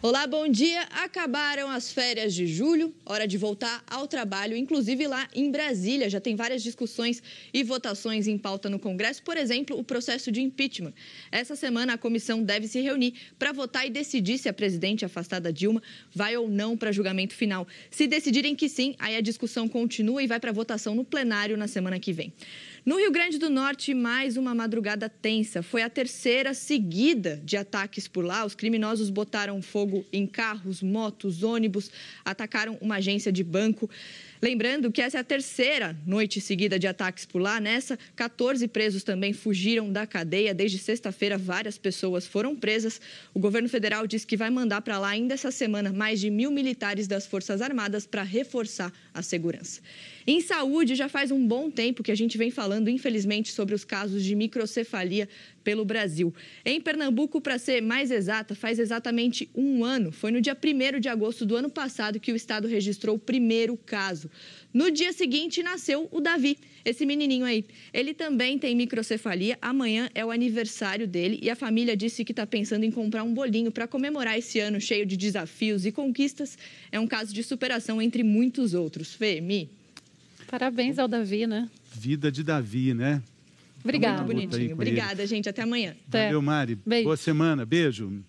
Olá, bom dia. Acabaram as férias de julho, hora de voltar ao trabalho, inclusive lá em Brasília. Já tem várias discussões e votações em pauta no Congresso, por exemplo, o processo de impeachment. Essa semana a comissão deve se reunir para votar e decidir se a presidente afastada Dilma vai ou não para julgamento final. Se decidirem que sim, aí a discussão continua e vai para votação no plenário na semana que vem. No Rio Grande do Norte, mais uma madrugada tensa. Foi a terceira seguida de ataques por lá. Os criminosos botaram fogo em carros, motos, ônibus, atacaram uma agência de banco. Lembrando que essa é a terceira noite seguida de ataques por lá. Nessa, 14 presos também fugiram da cadeia. Desde sexta-feira, várias pessoas foram presas. O governo federal diz que vai mandar para lá ainda essa semana mais de mil militares das Forças Armadas para reforçar a segurança. Em saúde, já faz um bom tempo que a gente vem falando falando, infelizmente, sobre os casos de microcefalia pelo Brasil. Em Pernambuco, para ser mais exata, faz exatamente um ano. Foi no dia 1 de agosto do ano passado que o estado registrou o primeiro caso. No dia seguinte, nasceu o Davi, esse menininho aí. Ele também tem microcefalia. Amanhã é o aniversário dele e a família disse que está pensando em comprar um bolinho para comemorar esse ano cheio de desafios e conquistas. É um caso de superação entre muitos outros. Femi. Parabéns ao Davi, né? vida de Davi, né? Obrigada. Muito então, bonitinho. Obrigada, ele. gente. Até amanhã. Até. Valeu, Mari. Beijo. Boa semana. Beijo.